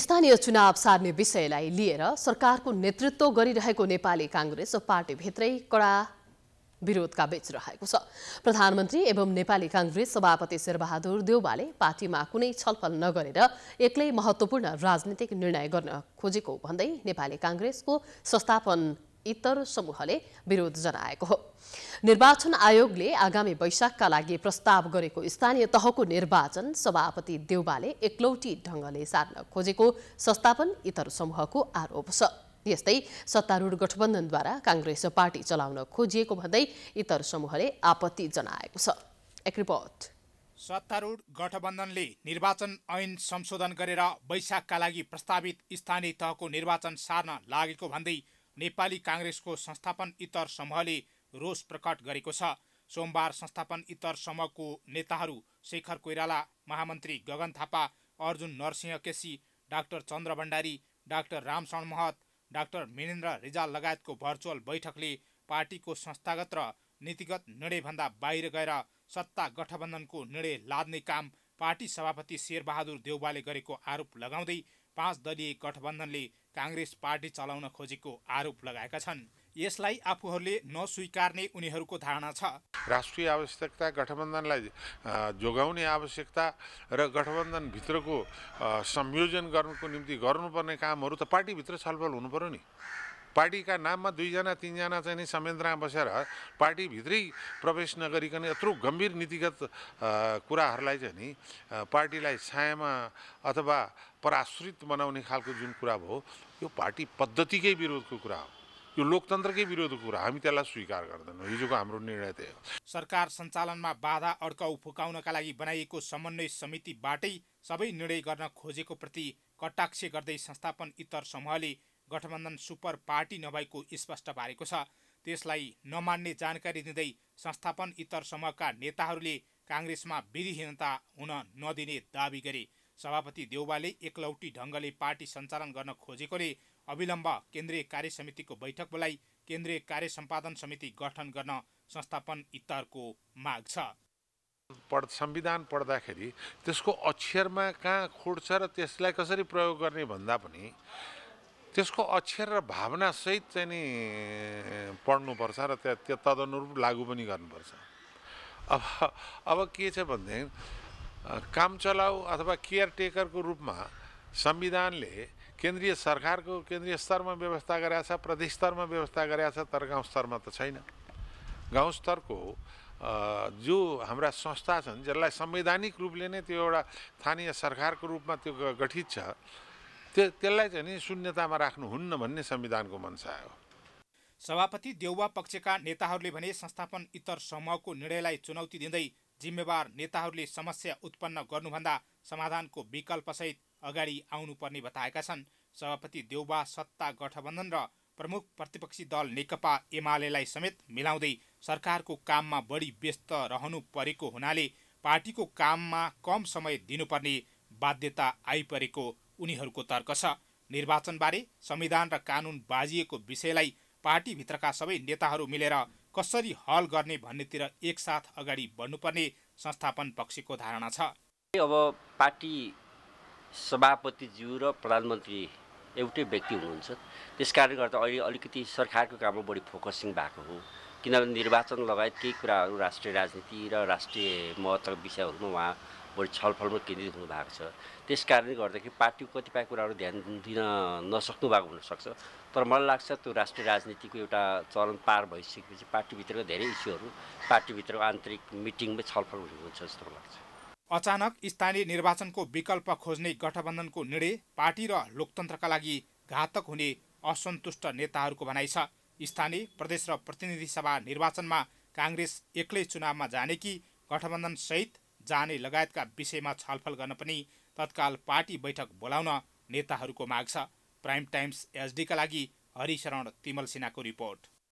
स्थानीय चुनाव सार्ने विषयलाई लिएर सरकारको नेतृत्व गरिरहेको नेपाली काङ्ग्रेस पार्टीभित्रै कडा विरोधका बीच रहेको छ प्रधानमन्त्री एवं नेपाली काङ्ग्रेस सभापति शेरबहादुर देउवाले पार्टीमा कुनै छलफल नगरेर एक्लै महत्त्वपूर्ण राजनीतिक निर्णय गर्न खोजेको भन्दै नेपाली काङ्ग्रेसको संस्थापन इतर समूहले विरोध जनाएको हो निर्वाचन आयोगले आगामी वैशाखका लागि प्रस्ताव गरेको स्थानीय तहको निर्वाचन सभापति देउबाले एकलौटी ढङ्गले सार्न खोजेको संस्थापन इतर समूहको आरोप छ यस्तै सत्तारूढ गठबन्धनद्वारा काङ्ग्रेस पार्टी चलाउन खोजिएको भन्दै इतर समूहले आपत्ति जनाएको छ एक रिपोर्ट सत्तारूढ गठबन्धनले निर्वाचन ऐन संशोधन गरेर वैशाखका लागि प्रस्तावित स्थानीय तहको निर्वाचन सार्न लागेको भन्दै नेपाली काङ्ग्रेसको संस्थापन इतर समूहले रोष प्रकट गरेको छ सोमबार संस्थापन इतर समूहको नेताहरू शेखर कोइराला महामन्त्री Gagan Thapa Arjun Narsingh KC doctor Chandra Bhandari doctor Ramsharan Mahat doctor Minendra Rijal लगायतको भर्चुअल बैठकले पार्टीको संस्थागत र नीतिगत निर्णयभन्दा बाहिर गएर सत्ता गठबन्धनको निर्णय लाद्ने काम पार्टी सभापति शेरबहादुर देउबाले गरेको आरोप लगाउँदै पाँच दलीय गठबन्धनले काङ्ग्रेस पार्टी चलाउन खोजेको आरोप लगाएका छन् यसलाई आफूहरूले नस्वीकार्ने उनीहरूको धारणा छ राष्ट्रिय आवश्यकता गठबन्धनलाई जोगाउने आवश्यकता र गठबन्धनभित्रको संयोजन गर्नुको निम्ति गर्नुपर्ने कामहरू त पार्टीभित्र छलफल हुनु पर्यो नि पार्टीका नाममा दुईजना तिनजना चाहिँ नि संयन्त्रमा बसेर पार्टीभित्रै प्रवेश नगरिकन यत्रो गम्भीर नीतिगत कुराहरूलाई चाहिँ नि पार्टीलाई छायामा अथवा पराश्रित बनाउने खालको जुन कुरा भयो यो पार्टी पद्धतिकै विरोधको कुरा हो यो लोकतन्त्रकै विरोधको कुरा हामी त्यसलाई स्वीकार गर्दैनौँ हिजोको हाम्रो निर्णय त्यही हो सरकार सञ्चालनमा बाधा अड्काउ फुकाउनका लागि बनाइएको समन्वय समितिबाटै सबै निर्णय गर्न खोजेको प्रति कटाक्ष गर्दै संस्थापन इतर समूहले गठबन्धन सुपर पार्टी नभएको स्पष्ट पारेको छ त्यसलाई नमान्ने जानकारी दिँदै संस्थापन इतर समूहका नेताहरूले काङ्ग्रेसमा विधिहीनता हुन नदिने दावी गरे सभापति देउबाले एकलौटी ढङ्गले पार्टी सञ्चालन गर्न खोजेकोले अविलम्ब केन्द्रीय कार्य समितिको बैठक बोलाई केन्द्रीय कार्य सम्पादन समिति गठन गर्न संस्थापन इतरको माग छ पढ संविधान पढ्दाखेरि त्यसको अक्षरमा कहाँ खोड्छ र त्यसलाई कसरी प्रयोग गर्ने भन्दा पनि त्यसको अक्षर र भावनासहित चाहिँ नि पढ्नुपर्छ र त्यहाँ त्यो तदनुरूप लागु पनि गर्नुपर्छ अब अब के छ भनेदेखि काम चलाउ अथवा केयरटेकरको रूपमा संविधानले केन्द्रीय सरकारको केन्द्रीय स्तरमा व्यवस्था गराएको छ प्रदेश स्तरमा व्यवस्था गराएको छ तर गाउँ स्तरमा त छैन गाउँ स्तरको जो हाम्रा संस्था छन् जसलाई संवैधानिक रूपले नै त्यो एउटा स्थानीय सरकारको रूपमा त्यो गठित छ त्यसलाई चाहिँ नि शून्यतामा राख्नुहुन्न भन्ने संविधानको मनसा हो सभापति देउवा पक्षका नेताहरूले भने संस्थापन इतर समूहको निर्णयलाई चुनौती दिँदै जिम्मेवार नेताहरूले समस्या उत्पन्न गर्नुभन्दा समाधानको विकल्पसहित अगाडि आउनुपर्ने बताएका छन् सभापति देउबा सत्ता गठबन्धन र प्रमुख प्रतिपक्षी दल नेकपा एमालेलाई समेत मिलाउँदै सरकारको काममा बढी व्यस्त रहनु परेको हुनाले पार्टीको काममा कम समय दिनुपर्ने बाध्यता आइपरेको उनीहरूको तर्क छ निर्वाचनबारे संविधान र कानुन बाजिएको विषयलाई पार्टीभित्रका सबै नेताहरू मिलेर कसरी हल गर्ने भन्नेतिर एकसाथ अगाडि बढ्नुपर्ने संस्थापन पक्षको धारणा छ अब पार्टी सभापतिज्यू र प्रधानमन्त्री एउटै व्यक्ति हुनुहुन्छ त्यस कारणले गर्दा अहिले अलिकति सरकारको काममा बढी फोकसिङ भएको हो किनभने निर्वाचन लगायत केही कुराहरू राष्ट्रिय राजनीति र राष्ट्रिय महत्त्वका विषयहरूमा उहाँ बढी छलफलमा केन्द्रित हुनुभएको छ त्यस कारणले गर्दाखेरि पार्टीको कतिपय कुराहरू ध्यान दिन नसक्नु भएको हुनसक्छ तर मलाई लाग्छ त्यो राष्ट्रिय राजनीतिको एउटा चरण पार भइसकेपछि पार्टीभित्रको धेरै इस्युहरू पार्टीभित्रको आन्तरिक मिटिङमै छलफल हुन्छ जस्तो लाग्छ अचानक स्थानीय निर्वाचनको विकल्प खोज्ने गठबन्धनको निर्णय पार्टी र लोकतन्त्रका लागि घातक हुने असन्तुष्ट नेताहरूको भनाइ छ स्थानीय प्रदेश र प्रतिनिधि सभा निर्वाचनमा काङ्ग्रेस एक्लै चुनावमा जाने कि गठबन्धनसहित जाने लगायतका विषयमा छलफल गर्न पनि तत्काल पार्टी बैठक बोलाउन नेताहरूको माग छ प्राइम टाइम्स एचडीका लागि हरिशरण तिमल सिन्हाको रिपोर्ट